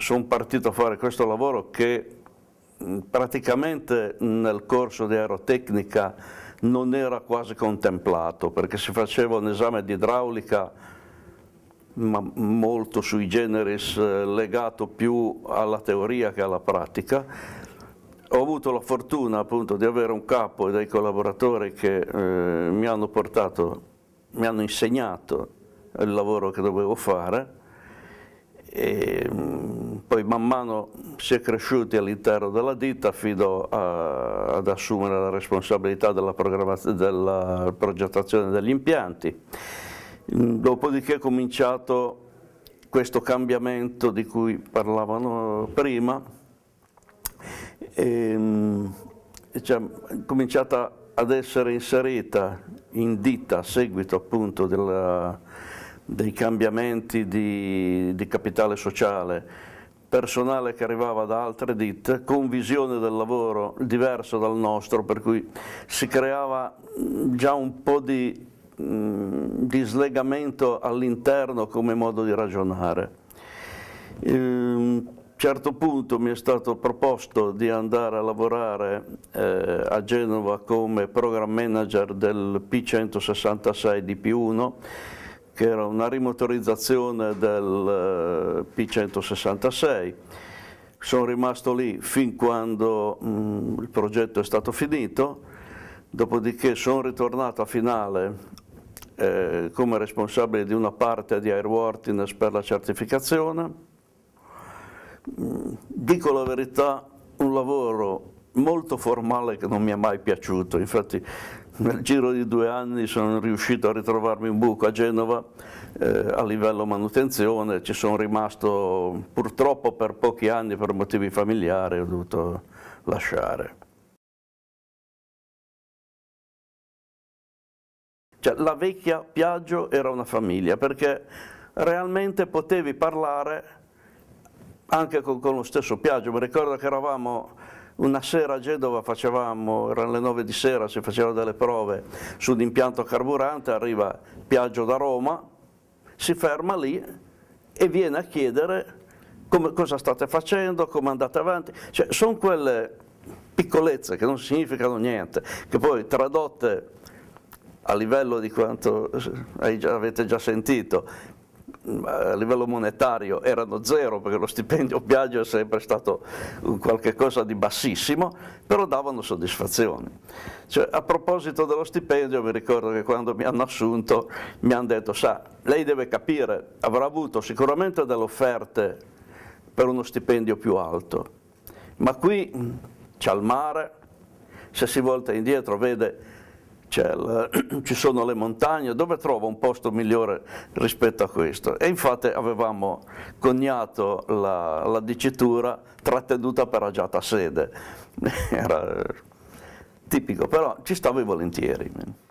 sono partito a fare questo lavoro che mm, praticamente nel corso di aerotecnica non era quasi contemplato perché si faceva un esame di idraulica ma molto sui generis eh, legato più alla teoria che alla pratica ho avuto la fortuna appunto di avere un capo e dei collaboratori che eh, mi hanno portato mi hanno insegnato il lavoro che dovevo fare e, mm, poi man mano si è cresciuti all'interno della ditta fino a, ad assumere la responsabilità della, della progettazione degli impianti. Mm, dopodiché è cominciato questo cambiamento di cui parlavano prima, ehm, cioè, è cioè, cominciata ad essere inserita in ditta a seguito appunto della, dei cambiamenti di, di capitale sociale personale che arrivava da altre ditte, con visione del lavoro diversa dal nostro, per cui si creava già un po' di slegamento all'interno come modo di ragionare. A ehm, un certo punto mi è stato proposto di andare a lavorare eh, a Genova come program manager del P166 di P1 che era una rimotorizzazione del eh, P166. Sono rimasto lì fin quando mh, mm, il progetto è stato finito, dopodiché sono ritornato a finale eh, come responsabile di una parte di Airworthiness per la certificazione. Mh, mm, dico la verità, un lavoro molto formale che non mi è mai piaciuto, infatti nel giro di due anni sono riuscito a ritrovarmi un buco a Genova eh, a livello manutenzione, ci sono rimasto purtroppo per pochi anni per motivi familiari, ho dovuto lasciare. Cioè, la vecchia Piaggio era una famiglia perché realmente potevi parlare anche con, con lo stesso Piaggio, mi ricordo che eravamo una sera a Genova facevamo, erano le 9 di sera, si facevano delle prove sull'impianto carburante, arriva Piaggio da Roma, si ferma lì e viene a chiedere come, cosa state facendo, come andate avanti, cioè, sono quelle piccolezze che non significano niente, che poi tradotte a livello di quanto avete già sentito, Mm, a livello monetario erano zero perché lo stipendio Biagio è sempre stato mm, qualcosa di bassissimo, però davano soddisfazione. Cioè, a proposito dello stipendio mi ricordo che quando mi hanno assunto mi hanno detto, sa, lei deve capire, avrà avuto sicuramente delle offerte per uno stipendio più alto, ma qui mm, c'è il mare, se si volta indietro vede cioè, la, ci sono le montagne, dove trovo un posto migliore rispetto a questo? E infatti avevamo coniato la, la dicitura trattenuta per agiata sede, era eh, tipico, però ci stavo volentieri.